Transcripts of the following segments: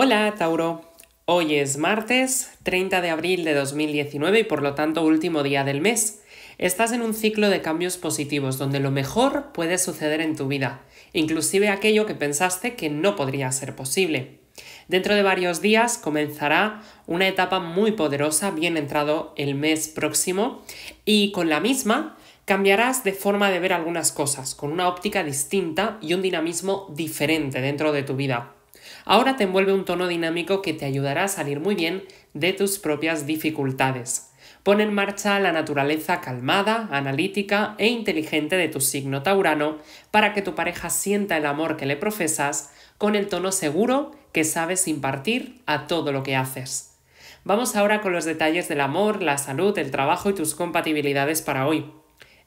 Hola Tauro, hoy es martes 30 de abril de 2019 y por lo tanto último día del mes. Estás en un ciclo de cambios positivos donde lo mejor puede suceder en tu vida, inclusive aquello que pensaste que no podría ser posible. Dentro de varios días comenzará una etapa muy poderosa, bien entrado el mes próximo, y con la misma cambiarás de forma de ver algunas cosas, con una óptica distinta y un dinamismo diferente dentro de tu vida. Ahora te envuelve un tono dinámico que te ayudará a salir muy bien de tus propias dificultades. Pon en marcha la naturaleza calmada, analítica e inteligente de tu signo taurano para que tu pareja sienta el amor que le profesas con el tono seguro que sabes impartir a todo lo que haces. Vamos ahora con los detalles del amor, la salud, el trabajo y tus compatibilidades para hoy.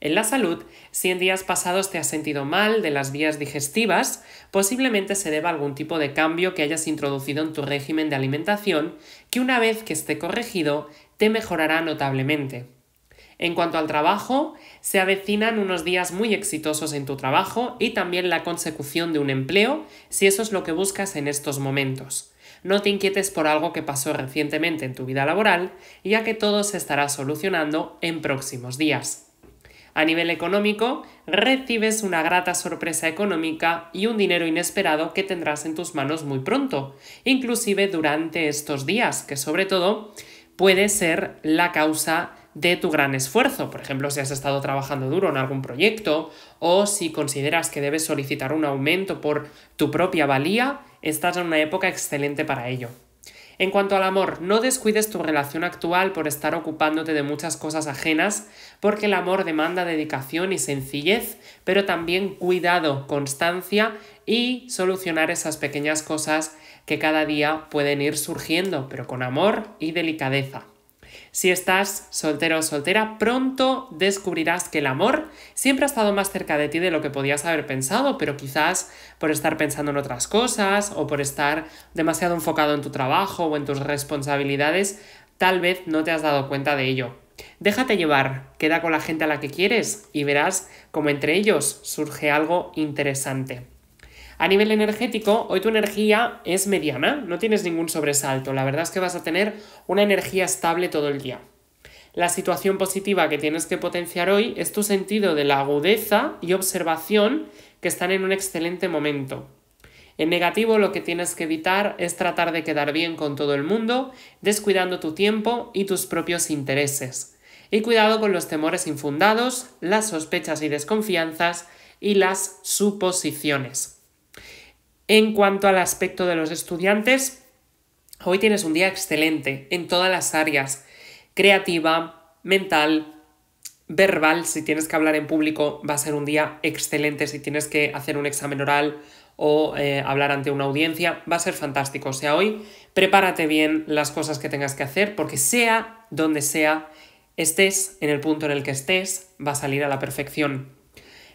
En la salud, si en días pasados te has sentido mal de las vías digestivas, posiblemente se deba a algún tipo de cambio que hayas introducido en tu régimen de alimentación, que una vez que esté corregido, te mejorará notablemente. En cuanto al trabajo, se avecinan unos días muy exitosos en tu trabajo y también la consecución de un empleo, si eso es lo que buscas en estos momentos. No te inquietes por algo que pasó recientemente en tu vida laboral, ya que todo se estará solucionando en próximos días. A nivel económico, recibes una grata sorpresa económica y un dinero inesperado que tendrás en tus manos muy pronto, inclusive durante estos días, que sobre todo puede ser la causa de tu gran esfuerzo. Por ejemplo, si has estado trabajando duro en algún proyecto o si consideras que debes solicitar un aumento por tu propia valía, estás en una época excelente para ello. En cuanto al amor, no descuides tu relación actual por estar ocupándote de muchas cosas ajenas, porque el amor demanda dedicación y sencillez, pero también cuidado, constancia y solucionar esas pequeñas cosas que cada día pueden ir surgiendo, pero con amor y delicadeza. Si estás soltero o soltera, pronto descubrirás que el amor siempre ha estado más cerca de ti de lo que podías haber pensado, pero quizás por estar pensando en otras cosas o por estar demasiado enfocado en tu trabajo o en tus responsabilidades, tal vez no te has dado cuenta de ello. Déjate llevar, queda con la gente a la que quieres y verás como entre ellos surge algo interesante. A nivel energético, hoy tu energía es mediana, no tienes ningún sobresalto, la verdad es que vas a tener una energía estable todo el día. La situación positiva que tienes que potenciar hoy es tu sentido de la agudeza y observación que están en un excelente momento. En negativo lo que tienes que evitar es tratar de quedar bien con todo el mundo, descuidando tu tiempo y tus propios intereses. Y cuidado con los temores infundados, las sospechas y desconfianzas y las suposiciones. En cuanto al aspecto de los estudiantes, hoy tienes un día excelente en todas las áreas, creativa, mental, verbal, si tienes que hablar en público, va a ser un día excelente, si tienes que hacer un examen oral o eh, hablar ante una audiencia, va a ser fantástico. O sea, hoy prepárate bien las cosas que tengas que hacer, porque sea donde sea, estés en el punto en el que estés, va a salir a la perfección.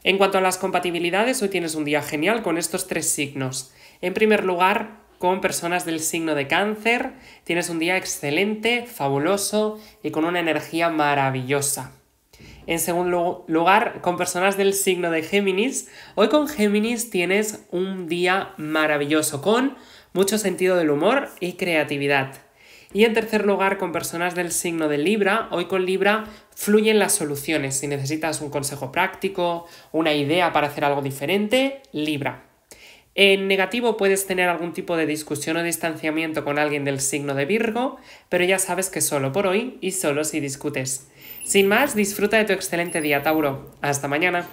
En cuanto a las compatibilidades, hoy tienes un día genial con estos tres signos. En primer lugar, con personas del signo de cáncer, tienes un día excelente, fabuloso y con una energía maravillosa. En segundo lugar, con personas del signo de Géminis, hoy con Géminis tienes un día maravilloso, con mucho sentido del humor y creatividad. Y en tercer lugar, con personas del signo de Libra, hoy con Libra fluyen las soluciones. Si necesitas un consejo práctico, una idea para hacer algo diferente, Libra. En negativo puedes tener algún tipo de discusión o distanciamiento con alguien del signo de Virgo, pero ya sabes que solo por hoy y solo si discutes. Sin más, disfruta de tu excelente día, Tauro. Hasta mañana.